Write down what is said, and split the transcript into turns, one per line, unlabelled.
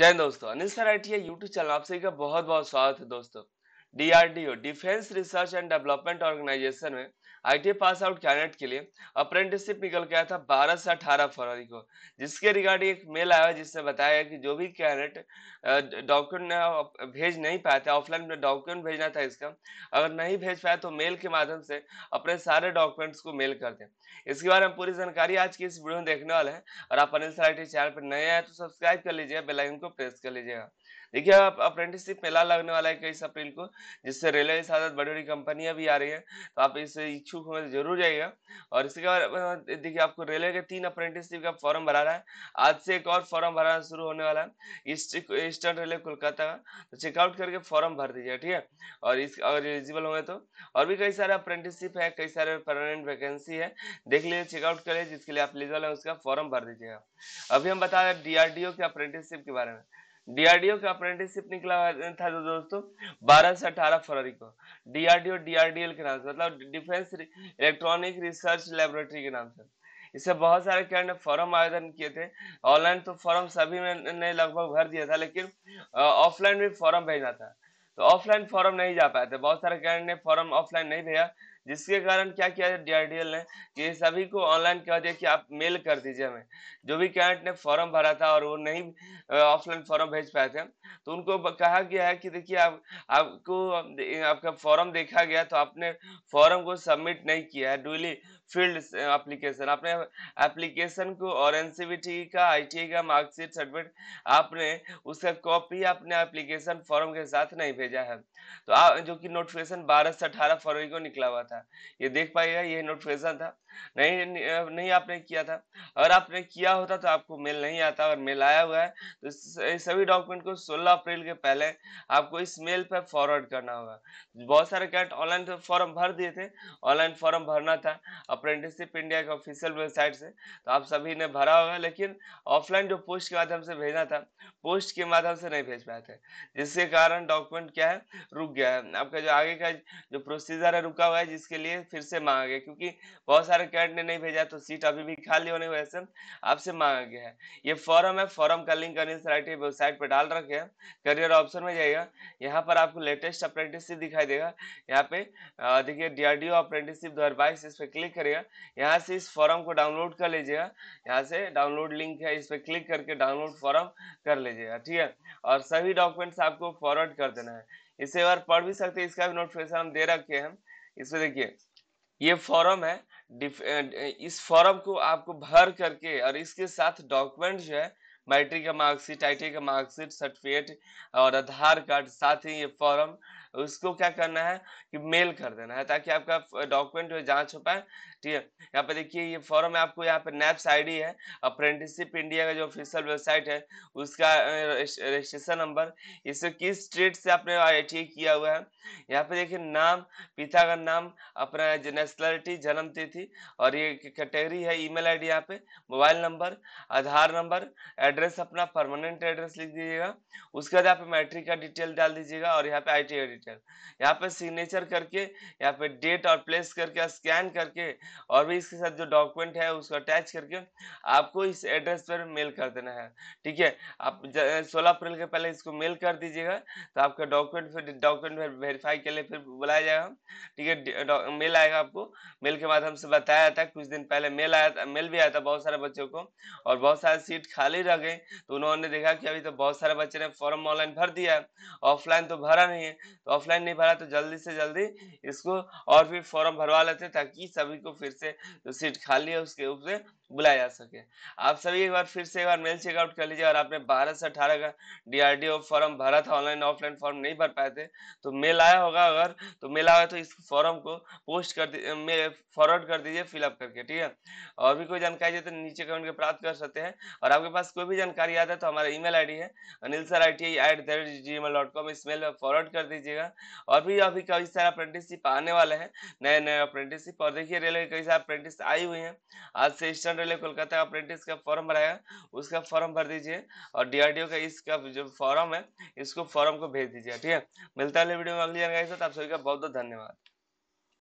जय दोस्तों Anil T YouTube channel आप सभी का बहुत बहुत स्वागत है दोस्तों DRDO defence research and development organisation में आईटी पास आउट कैंडिडेट के लिए अप्रेंटिसशिप निकल गया था 12 से 18 फरवरी को जिसके रिगार्डिंग एक मेल आया जिसने बताया कि जो भी कैंडिडेट डॉक्यूमेंट भेज नहीं पाया था ऑफलाइन में डॉक्यूमेंट भेजना था इसका अगर नहीं भेज पाया तो मेल के माध्यम से अपने सारे डॉक्यूमेंट्स को मेल कर दें इसके बारे में पूरी जानकारी आज की इस वीडियो में देखने वाले हैं और आप अनिल सराठी चैनल पर नए आए तो सब्सक्राइब कर लीजिए बेलाइन को प्रेस कर लीजिएगा देखिए आप अप्रेंटिसशिप मेला लगने वाला है इक्कीस अप्रैल को जिससे रेलवे के साथ बड़ी बड़ी कंपनियां भी आ रही हैं तो आप इससे इच्छुक होंगे तो जरूर जाइएगा और इसके बाद देखिए आपको रेलवे के तीन अप्रेंटिसशिप का फॉर्म भरा रहा है आज से एक और फॉर्म भराना शुरू होने वाला है ईस्टर्न रेलवे कोलकाता का तो चेकआउट करके फॉर्म भर दीजिए ठीक है और इस अगर एलिजिबल होंगे तो और भी कई सारे अप्रेंटिसशिप है कई सारे परमानेंट वैकेंसी है देख लीजिए चेकआउट करिए जिसके लिए आप एलिजिबल है उसका फॉर्म भर दीजिएगा अभी हम बता रहे हैं डीआरडीओ के अप्रेंटिसशिप के बारे में डीआरडीओ का अप्रेंटिसशिप निकला था जो दोस्तों 12 से 18 फरवरी को डीआरडीओ डीआरडीएल के नाम से मतलब डिफेंस इलेक्ट्रॉनिक रिसर्च लेबोरेटरी के नाम से इससे बहुत सारे क्या ने फॉर्म आवेदन किए थे ऑनलाइन तो फॉर्म सभी में ने लगभग भर दिया था लेकिन ऑफलाइन भी फॉर्म भेजना था तो ऑफलाइन फॉर्म नहीं जा पाए थे बहुत सारे कैंडिडेट ने फॉर्म ऑफलाइन नहीं भेजा जिसके कारण क्या किया डीआरडीएल ने कि सभी को ऑनलाइन कह दिया कि आप मेल कर दीजिए हमें जो भी कैंडिडेट ने फॉर्म भरा था और वो नहीं ऑफलाइन फॉर्म भेज पाए थे तो उनको कहा गया है कि देखिए आप आपको आपका फॉर्म देखा गया तो आपने फॉर्म को सबमिट नहीं किया है डूली फील्ड एप्लीकेशन आपने एप्लीकेशन को और एनसीबीटी का आईटीआई का मार्कशीट सर्टिफिकेट आपने उसका कॉपी आपने एप्लीकेशन फॉर्म के साथ नहीं भेजा है तो आ, जो कि नोटिफिकेशन बारह से अठारह फरवरी को निकला हुआ था ये देख पाएगा ये नोटिफिकेशन था नहीं नहीं आपने किया था अगर आपने किया होता तो आपको मेल नहीं आता और मेल आया हुआ है तो सभी डॉक्यूमेंट को 16 अप्रैल के पहले आपको इस मेल पर फॉरवर्ड करना होगा बहुत सारे कैट ऑनलाइन फॉर्म भर दिए थे ऑनलाइन फॉर्म भरना था अब अप्रेंटिसशिप इंडिया के ऑफिशियल वेबसाइट से तो आप सभी ने भरा होगा लेकिन ऑफलाइन जो पोस्ट के माध्यम से भेजना था पोस्ट के माध्यम से नहीं भेज पाए थे जिसके कारण डॉक्यूमेंट क्या है रुक गया है आपका जो आगे का जो प्रोसीजर है रुका हुआ है जिसके लिए फिर से मांगा गया क्योंकि बहुत सारे कैंडिडेट ने नहीं भेजा तो सीट अभी भी खाली होने की वजह से आपसे मांगा गया है ये फॉरम है फॉरम का लिंक अनिल वेबसाइट पर डाल रखे हैं करियर ऑप्शन में जाइएगा यहाँ पर आपको लेटेस्ट अप्रेंटिसशिप दिखाई देगा यहाँ पे देखिए D D R O apprenticeship दो इस पर क्लिक करिए जाएगा यहाँ से इस फॉर्म को डाउनलोड कर लीजिएगा यहाँ से डाउनलोड लिंक है इस पर क्लिक करके डाउनलोड फॉर्म कर लीजिएगा ठीक है और सभी डॉक्यूमेंट्स आपको फॉरवर्ड कर देना है इसे बार पढ़ भी सकते हैं इसका भी नोटिफिकेशन हम दे रखे हैं इसमें देखिए ये फॉर्म है इस फॉर्म को आपको भर करके और इसके साथ डॉक्यूमेंट जो है मैट्रिक का मार्कशीट आई का मार्कशीट सर्टिफिकेट और आधार कार्ड साथ ही ये फॉर्म उसको क्या करना है कि मेल कर देना है ताकि आपका डॉक्यूमेंट जांच हो पाए ठीक है यहाँ पर देखिए ये फॉर्म आपको यहाँ पर नेप्स आईडी है अप्रेंटिसशिप इंडिया का जो ऑफिशियल वेबसाइट है उसका रजिस्ट्रेशन नंबर इसे किस स्टेट से आपने आई किया हुआ है यहाँ पर देखिए नाम पिता का नाम अपना नेशनलिटी जन्म तिथि और ये कैटेगरी है ई मेल आई डी पे mobile number Aadhaar number address अपना परमानेंट एड्रेस लिख दीजिएगा उसके बाद यहाँ पे मैट्रिक का डिटेल डाल दीजिएगा और यहाँ पे आई का डिटेल यहाँ पे सिग्नेचर करके यहाँ पे डेट और प्लेस करके स्कैन करके और भी इसके साथ जो डॉक्यूमेंट है उसको अटैच करके आपको इस एड्रेस पर मेल कर देना है ठीक है आप सोलह अप्रैल के पहले इसको मेल कर दीजिएगा तो आपका डॉक्यूमेंट फिर डॉक्यूमेंट वेरीफाई के लिए फिर बुलाया जाएगा ठीक है मेल आएगा आपको मेल के बाद हमसे बताया था कुछ दिन पहले मेल आया था मेल भी आया था बहुत सारे बच्चों को और बहुत सारे सीट खाली रह गए तो उन्होंने देखा कि अभी तो बहुत सारे बच्चे ने फॉर्म ऑनलाइन भर दिया है ऑफलाइन तो भरा नहीं है तो ऑफलाइन नहीं भरा तो जल्दी से जल्दी इसको और भी फॉर्म भरवा लेते ताकि सभी को फिर से जो सीट खाली है उसके ऊपर बुलाया जा सके आप सभी एक बार फिर से एक बार मेल चेकआउट कर लीजिए और आपने बारह से अठारह का डीआरडीओ फॉर्म भरा था ऑनलाइन ऑफलाइन फॉर्म नहीं भर पाए थे तो मेल आया होगा अगर तो मेल आया तो इस फॉर्म को पोस्ट कर दीजिए फॉरवर्ड कर दीजिए फिलअप करके ठीक है और भी कोई जानकारी तो नीचे कमेंट के प्राप्त कर सकते हैं और आपके पास कोई भी जानकारी आता है तो हमारा ईमेल आईडी है Anil sir I T I at the rate gmail dot com इस मेल पर फॉरवर्ड कर दीजिएगा और भी अभी कई सारे अप्रेंटिसशिप आने वाले हैं नए नए अप्रेंटिसशिप और देखिए रेलवे कई सारे अप्रेंटिस आई हुई हैं आज से स्टैंडर्ड रेलवे कोलकाता अप्रेंटिस का फॉर्म भराया उसका फॉर्म भर दीजिए और डीआरडीओ का इसका जो फॉर्म है इसको फॉर्म को भेज दीजिए ठीक है मिलता है वीडियो में अगली जानकारी के साथ आप सभी का बहुत बहुत धन्यवाद